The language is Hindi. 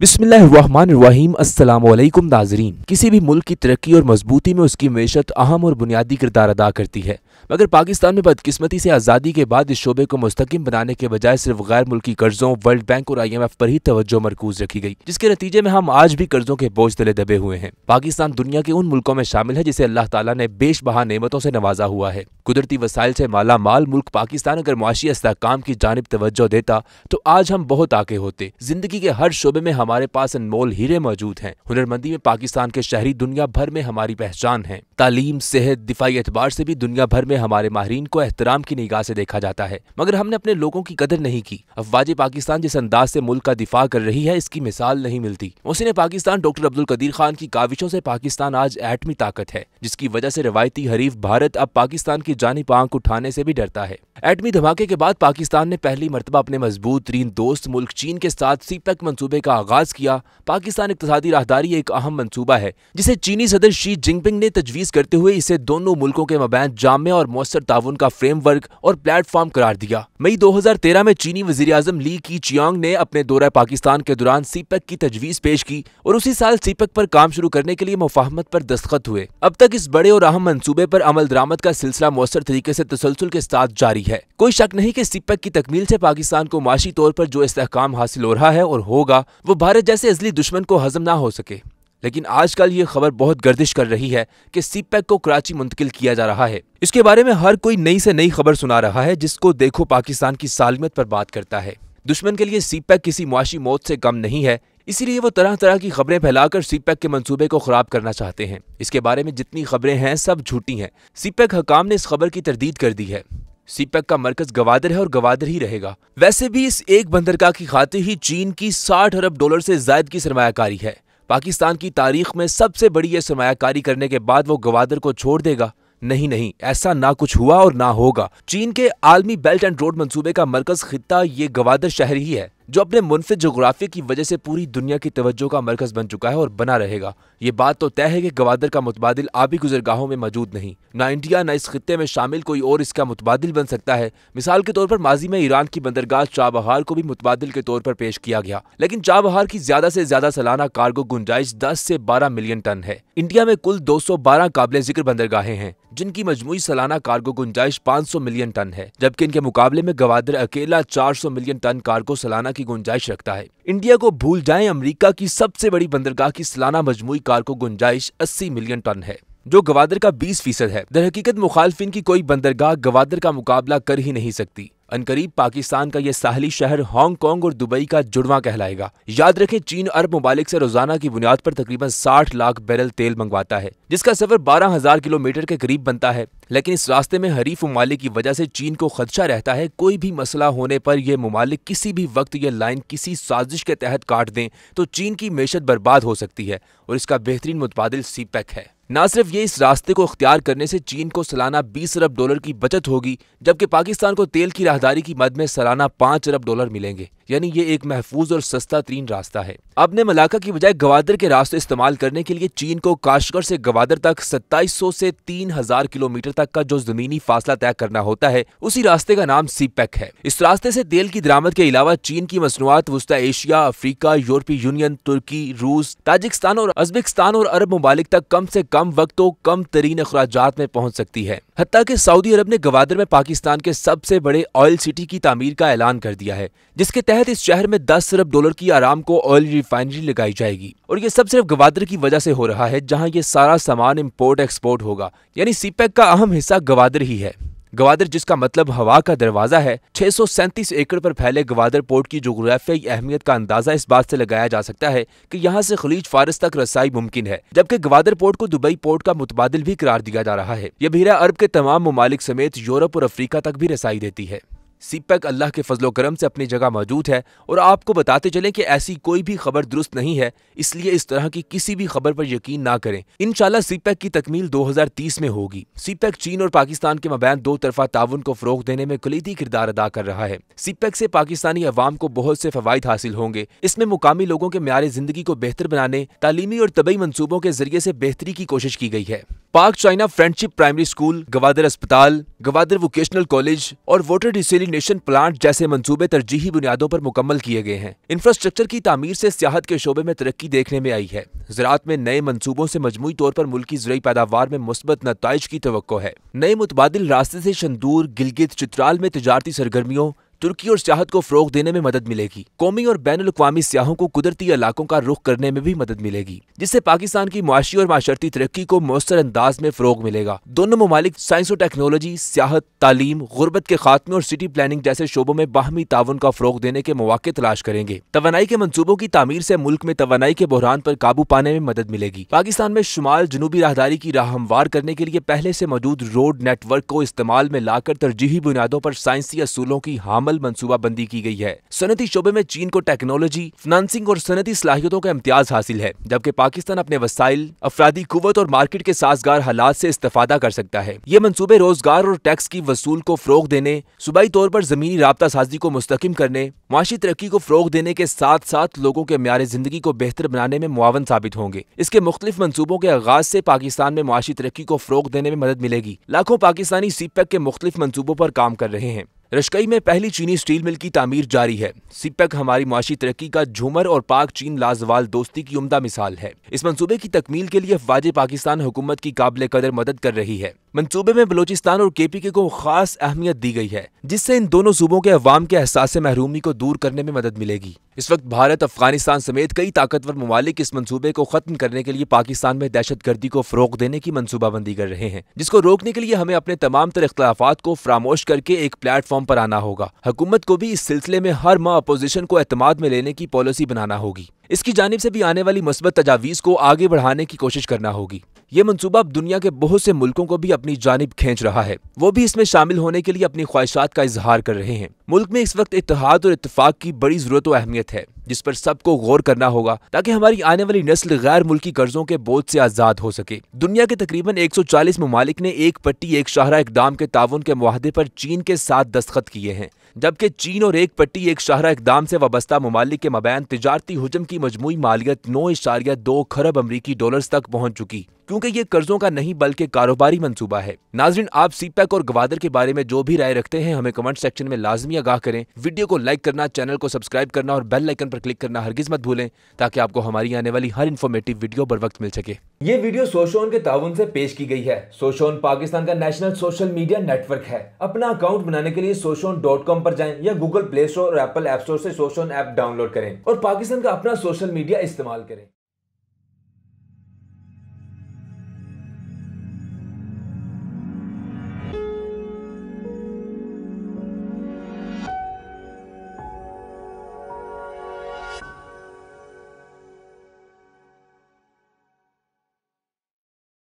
बिस्मिल्लाम असलकुम नाजरीन किसी भी मुल्क की तरक्की और मजबूती में उसकी मीशत अहम और बुनियादी किरदार अदा करती है मगर पाकिस्तान में बदकिस्मती से आज़ादी के बाद इस शोबे को मुस्तकम बनाने के बजाय सिर्फ गैर मुल्की कर्जों वर्ल्ड बैंक और आई एम एफ पर ही तवज्जो मरकूज रखी गई जिसके नतीजे में हम आज भी कर्जों के बोझ तले दबे हुए हैं पाकिस्तान दुनिया के उन मुल्कों में शामिल है जिसे अल्लाह तला ने बेश बहा नेमतों से नवाजा हुआ है कुदरती वसाइल से माला माल मुल्क पाकिस्तान अगर मुआशी इसकाम की जानब तवज्जो देता तो आज हम बहुत आगे होते जिंदगी के हर शोबे में हमारे पास अनमोल हीरे मौजूद हैं हुनरमंदी में पाकिस्तान के शहरी दुनिया भर में हमारी पहचान है तालीम सेहत दिफाई एतबार से भी दुनिया भर भर में हमारे माहरीन को एहतराम की निगाह से देखा जाता है मगर हमने अपने लोगों की कदर नहीं की अफवाज पाकिस्तान जिस अंदाज से मुल्क का दिफा कर रही है इसकी मिसाल नहीं मिलती ने पाकिस्तान डॉक्टर अब्दुल कदीर खान की काविशों से पाकिस्तान आज एटमी ताकत है जिसकी वजह से रवायती हरीफ भारत अब पाकिस्तान की जानी आंख उठाने से भी डरता है एटमी धमाके के बाद पाकिस्तान ने पहली मरतबा अपने मजबूत तरीन दोस्त मुल्क चीन के साथ पैक मनसूबे का आगाज किया पाकिस्तान इकतदी राहदारी एक अहम मनसूबा है जिसे चीनी सदर शी जिनपिंग ने तजवीज करते हुए इसे दोनों मुल्कों के मबैन जाम और मौसर ताउन का फ्रेमवर्क और प्लेटफॉर्म करार दिया मई 2013 में चीनी वजी अजम ली की चियांग ने अपने दौरा पाकिस्तान के दौरान सीपैक की तजवीज पेश की और उसी साल सीपैक पर काम शुरू करने के लिए मुफाहमत पर दस्तखत हुए अब तक इस बड़े और अहम मनसूबे पर अमल दरामद का सिलसिला मौसर तरीके से तसलसल के साथ जारी है कोई शक नहीं की सीपेक की तकमील से पाकिस्तान को माशी तौर पर जो इस्तेकाम हासिल हो रहा है और होगा वो भारत जैसे अजली दुश्मन को हजम ना हो सके लेकिन आजकल ये खबर बहुत गर्दिश कर रही है कि सीपैक को कराची मुंतकिल किया जा रहा है इसके बारे में हर कोई नई से नई खबर सुना रहा है जिसको देखो पाकिस्तान की सालमियत पर बात करता है दुश्मन के लिए सीपैक किसी मुआशी मौत से कम नहीं है इसीलिए वो तरह तरह की खबरें फैलाकर सीपैक के मंसूबे को खराब करना चाहते हैं इसके बारे में जितनी खबरें हैं सब झूठी हैं सीपैक हकाम ने इस खबर की तरदीद कर दी है सीपैक का मरकज गवादर है और गवादर ही रहेगा वैसे भी इस एक बंदरगाह की खातिर ही चीन की 60 अरब डॉलर से जायद की सरमाकारी है पाकिस्तान की तारीख में सबसे बड़ी यह सरमाकारी करने के बाद वो गवादर को छोड़ देगा नहीं नहीं ऐसा ना कुछ हुआ और ना होगा चीन के आलमी बेल्ट एंड रोड मंसूबे का मरकज खिता ये गवादर शहर ही है जो अपने मुनफिद जोग्राफी की वजह से पूरी दुनिया की तवज्जो का मरकज बन चुका है और बना रहेगा ये बात तो तय है कि गवादर का मुतबादल आबी गुजरगाहों में मौजूद नहीं ना इंडिया ना इस खत्े में शामिल कोई और इसका मुतबादल बन सकता है मिसाल के तौर पर माजी में ईरान की बंदरगाह चाबहार को भी मुतबादल के तौर पर पेश किया गया लेकिन चाबहार की ज्यादा से ज्यादा सालाना कार्गो गुंजाइश दस से बारह मिलियन टन है इंडिया में कुल दो सौ बारह काबिल जिक्र बंदरगाहें हैं जिनकी मजमू सालाना कार्गो गुंजाइश पाँच सौ मिलियन टन है जबकि इनके मुकाबले में गवादर अकेला चार सौ मिलियन टन कार्गो सालाना की गुंजाइश रखता है इंडिया को भूल जाए अमरीका की सबसे बड़ी बंदरगाह की सालाना मजमू को गुंजाइश अस्सी मिलियन टन है जो गवादर का 20 फीसद है दरहकीकत मुखालफिन की कोई बंदरगाह गवादर का मुकाबला कर ही नहीं सकती अनकरीब पाकिस्तान का यह साहली शहर हांगकांग और दुबई का जुड़वा कहलाएगा याद रखें चीन अरब ममालिक से रोजाना की बुनियाद पर तकरीबन 60 लाख बैरल तेल मंगवाता है जिसका सफर 12,000 किलोमीटर के करीब बनता है लेकिन इस रास्ते में हरीफ ममालिक की वजह से चीन को खदशा रहता है कोई भी मसला होने पर यह ममालिक किसी भी वक्त यह लाइन किसी साजिश के तहत काट दें तो चीन की मीशत बर्बाद हो सकती है और इसका बेहतरीन मुतबादल सीपैक है न सिर्फ ये इस रास्ते को अख्तियार करने से चीन को सालाना 20 अरब डॉलर की बचत होगी जबकि पाकिस्तान को तेल की राहदारी की मद में सालाना 5 अरब डॉलर मिलेंगे यानी ये एक महफूज और सस्ता तरीन रास्ता है अपने मलाका की बजाय गवादर के रास्ते इस्तेमाल करने के लिए चीन को काशगर से गवादर तक 2700 से 3000 किलोमीटर तक का जो जमीनी फासला तय करना होता है उसी रास्ते का नाम सी है इस रास्ते से तेल की दरामद के अलावा चीन की मसनूआत वस्ता एशिया अफ्रीका यूरोपीय यूनियन तुर्की रूस ताजिकिस्तान और अजबिकिस्तान और अरब ममालिक तक कम से कम वक्त तो कम तरीन अखराज में पहुंच सकती है हती की सऊदी अरब ने गवादर में पाकिस्तान के सबसे बड़े ऑयल सिटी की तमीर का ऐलान कर दिया है जिसके तहत इस शहर में दस अरब डॉलर की आराम को ऑयल रिफाइनरी लगाई जाएगी और ये सब सिर्फ गवादर की वजह से हो रहा है जहाँ ये सारा सामान इम्पोर्ट एक्सपोर्ट होगा यानी सीपेक का अहम हिस्सा गवादर ही है गवादर जिसका मतलब हवा का दरवाजा है छह एकड़ पर फैले गवादर पोर्ट की जोग्राफियाई अहमियत का अंदाजा इस बात से लगाया जा सकता है कि यहाँ से खलीज फारस तक रसाई मुमकिन है जबकि गवादर पोर्ट को दुबई पोर्ट का मुतबादल भी करार दिया जा रहा है यह भीरा अरब के तमाम ममालिक समेत यूरोप और अफ्रीका तक भी रसाई देती है सी अल्लाह के फजलो करम से अपनी जगह मौजूद है और आपको बताते चलें कि ऐसी कोई भी खबर दुरुस्त नहीं है इसलिए इस तरह की किसी भी खबर पर यकीन ना करें इनशाला शाह की तकमील 2030 में होगी सी चीन और पाकिस्तान के मबैन दो तरफा ताउन को फरोग देने में कलीदी किरदार अदा कर रहा है सी ऐसी से पाकिस्तानी अवाम को बहुत से फवायद हासिल होंगे इसमें मुकामी लोगों के म्यारे जिंदगी को बेहतर बनाने तालीमी और तबी मनसूबों के जरिए से बेहतरी की कोशिश की गई है Pak China friendship primary school Gwadar अस्पताल गवादर वोकेशनल कॉलेज और वोटर डिसिलिंग डेस्टिनेशन प्लांट जैसे मंसूबे तरजीही बुनियादों पर मुकम्मल किए गए हैं इंफ्रास्ट्रक्चर की तमीर से सियाहत के शोबे में तरक्की देखने में आई है ज़रात में नए मनसूबों से मजमू तौर पर मुल्क की जरिए पैदावार में मुस्बत नतज की तो है नए मुतबाद रास्ते से शंदूर गिलगित चित्राल में तजारती सरगर्मियों तुर्की और सियाहत को फरोग देने में मदद मिलेगी कौमी और बैन अवी सियाहों को कुदरती इलाकों का रुख करने में भी मदद मिलेगी जिससे पाकिस्तान की मुआशी और माशरती तरक्की को मौसर अंदाज में फरोग मिलेगा दोनों ममालिक साइंस और टेक्नोलॉजी सियाहत तालीम गुर्बत के खात्मे और सिटी प्लानिंग जैसे शोबों में बाहमी ताउन का फरोग देने के मौके तलाश करेंगे तोनाई के मनसूबों की तमीर से मुल्क में तोानाई के बहरान पर काबू पाने में मदद मिलेगी पाकिस्तान में शुमाल जनूबी राहदारी की राह हमवार करने के लिए पहले से मौजूद रोड नेटवर्क को इस्तेमाल में लाकर तरजीही बुनियादों पर साइंसी असूलों की हामल मनसूबा मनसूबाबंदी की गई है सनती शोबे में चीन को टेक्नोलॉजी फाइनेंसिंग और सनती सलाहियतों का इम्तियाज हासिल है जबकि पाकिस्तान अपने वसाइल अफराधी कुत और मार्केट के साजगार हालात से इस्तेफादा कर सकता है ये मनसूबे रोजगार और टैक्स की वसूल को फरोग देने सूबाई तौर पर जमीनी रबता साजी को मुस्तकम करने माशी तरक्की को फरोग देने के साथ साथ लोगों के म्यार जिंदगी को बेहतर बनाने में मुआवन साबित होंगे इसके मुख्तलिफ मनसूबों के आगाज से पाकिस्तान में माशी तरक्की को फरोग देने में मदद मिलेगी लाखों पाकिस्तानी सीपैक के मुख्तलिफ मनसूबों पर काम कर रहे हैं रशकई में पहली चीनी स्टील मिल की तामीर जारी है सिपक हमारी माशी तरक्की का झूमर और पाक चीन लाजवाल दोस्ती की उमदा मिसाल है इस मंसूबे की तकमील के लिए अफवाज पाकिस्तान हुकूमत की काबिल कदर मदद कर रही है मंसूबे में बलोचिस्तान और के पी के को खास अहमियत दी गई है जिससे इन दोनों सूबों के अवाम के एहसास महरूमी को दूर करने में मदद मिलेगी इस वक्त भारत अफगानिस्तान समेत कई ताकतवर ममालिक इस मनसूबे को खत्म करने के लिए पाकिस्तान में दहशत गर्दी को फरोग देने की मनसूबाबंदी कर रहे हैं जिसको रोकने के लिए हमें अपने तमाम तर को फरामोश करके एक प्लेटफॉर्म प्लेटफॉर्म पर आना होगा हुकूमत को भी इस सिलसिले में हर माह अपोजिशन को एतमाद में लेने की पॉलिसी बनाना होगी इसकी जानब से भी आने वाली मस्बत तजावीज़ को आगे बढ़ाने की कोशिश करना होगी ये मनसूबा अब दुनिया के बहुत से मुल्कों को भी अपनी जानब खींच रहा है वो भी इसमें शामिल होने के लिए अपनी ख्वाहिशात का इजहार कर रहे हैं मुल्क में इस वक्त इतिहाद और इतफाक की बड़ी ज़रूरत और अहमियत है जिस पर सबको गौर करना होगा ताकि हमारी आने वाली नस्ल गैर मुल्की कर्जों के बोझ से आज़ाद हो सके दुनिया के तकरीबन 140 ममालिक ने एक पट्टी एक शाहरा इकदाम के ताउन के माहदे पर चीन के साथ दस्तखत किए हैं जबकि चीन और एक पट्टी एक शाहरा इकदाम से वाबस्ता ममालिक के मबैन तजारती हजम की मजमू मालियत नौ इशारिया दो खरब अमरीकी डॉलर तक पहुँच चुकी क्योंकि ये कर्जों का नहीं बल्कि कारोबारी मनसूबा है नाजरन आप सीपैक और गवादर के बारे में जो भी राय रखते हैं हमें कमेंट सेक्शन में लाजमी लाजमी आगाह करें वीडियो को लाइक करना चैनल को सब्सक्राइब करना और बेल आइकन पर क्लिक करना हरगिज मत भूलें ताकि आपको हमारी आने वाली हर इन्फॉर्मेटिव वीडियो बर वक्त मिल सके ये वीडियो सोशोन के ताउन से पेश की गई है सोशोन पाकिस्तान का नेशनल सोशल मीडिया नेटवर्क है अपना अकाउंट बनाने के लिए सोशोन डॉट कॉम पर जाए या गूगल प्ले स्टोर और एप्पल एप स्टोर से सोशोन ऐप डाउनलोड करें और पाकिस्तान का अपना सोशल मीडिया इस्तेमाल करें